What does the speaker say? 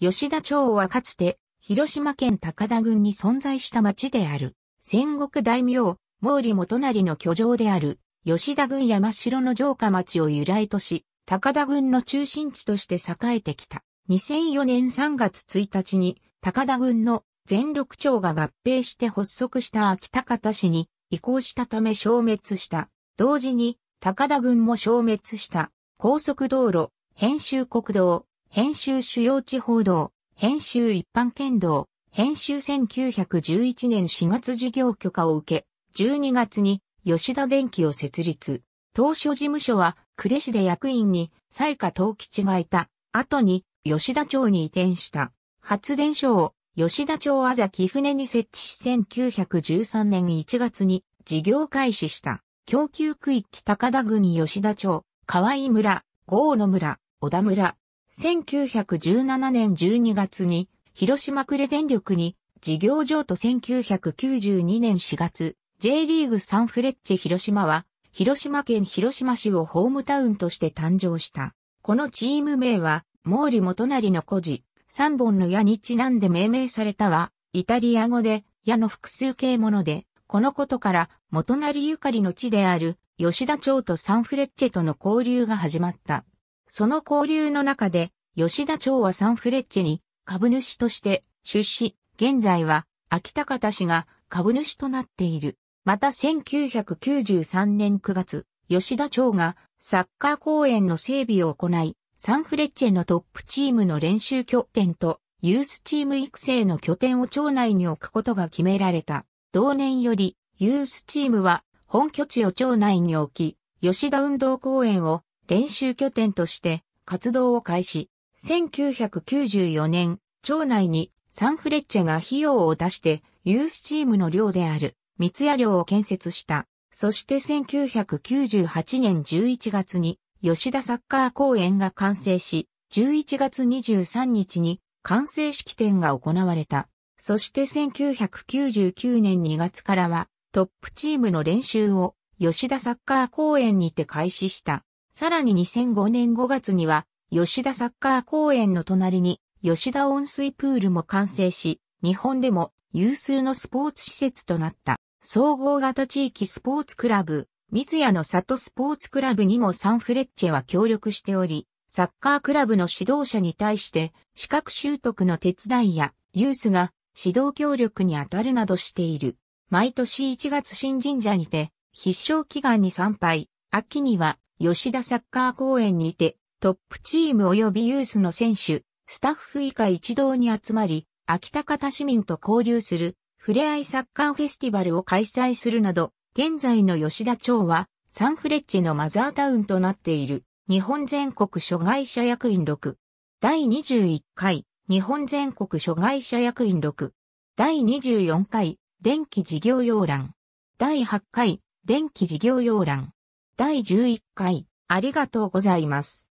吉田町はかつて、広島県高田郡に存在した町である。戦国大名、毛利元就の居城である、吉田郡山城の城下町を由来とし、高田郡の中心地として栄えてきた。2004年3月1日に、高田郡の全六町が合併して発足した秋高田市に移行したため消滅した。同時に、高田郡も消滅した。高速道路、編集国道、編集主要地報道、編集一般剣道、編集1911年4月事業許可を受け、12月に吉田電機を設立。当初事務所は呉市で役員に西下東吉がいた。後に吉田町に移転した。発電所を吉田町あざき船に設置し1913年1月に事業開始した。供給区域高田郡吉田町、河合村、郷野村、小田村、1917年12月に広島呉電力に事業譲渡1992年4月 J リーグサンフレッチェ広島は広島県広島市をホームタウンとして誕生した。このチーム名は毛利元就の故事三本の矢にちなんで命名されたはイタリア語で矢の複数形ものでこのことから元就ゆかりの地である吉田町とサンフレッチェとの交流が始まった。その交流の中で、吉田町はサンフレッチェに株主として出資、現在は秋田方氏が株主となっている。また1993年9月、吉田町がサッカー公園の整備を行い、サンフレッチェのトップチームの練習拠点とユースチーム育成の拠点を町内に置くことが決められた。同年よりユースチームは本拠地を町内に置き、吉田運動公園を練習拠点として活動を開始。1994年、町内にサンフレッチェが費用を出してユースチームの寮である三谷寮を建設した。そして1998年11月に吉田サッカー公園が完成し、11月23日に完成式典が行われた。そして1999年2月からはトップチームの練習を吉田サッカー公園にて開始した。さらに2005年5月には、吉田サッカー公園の隣に、吉田温水プールも完成し、日本でも有数のスポーツ施設となった。総合型地域スポーツクラブ、三谷の里スポーツクラブにもサンフレッチェは協力しており、サッカークラブの指導者に対して資格習得の手伝いやユースが指導協力に当たるなどしている。毎年1月新神社にて必勝祈願に参拝、秋には吉田サッカー公園にて、トップチーム及びユースの選手、スタッフ以下一堂に集まり、秋田方市民と交流する、ふれあいサッカーフェスティバルを開催するなど、現在の吉田町は、サンフレッチェのマザータウンとなっている、日本全国諸外者役員6。第21回、日本全国諸外者役員6。第24回、電気事業要覧。第8回、電気事業要覧。第11回、ありがとうございます。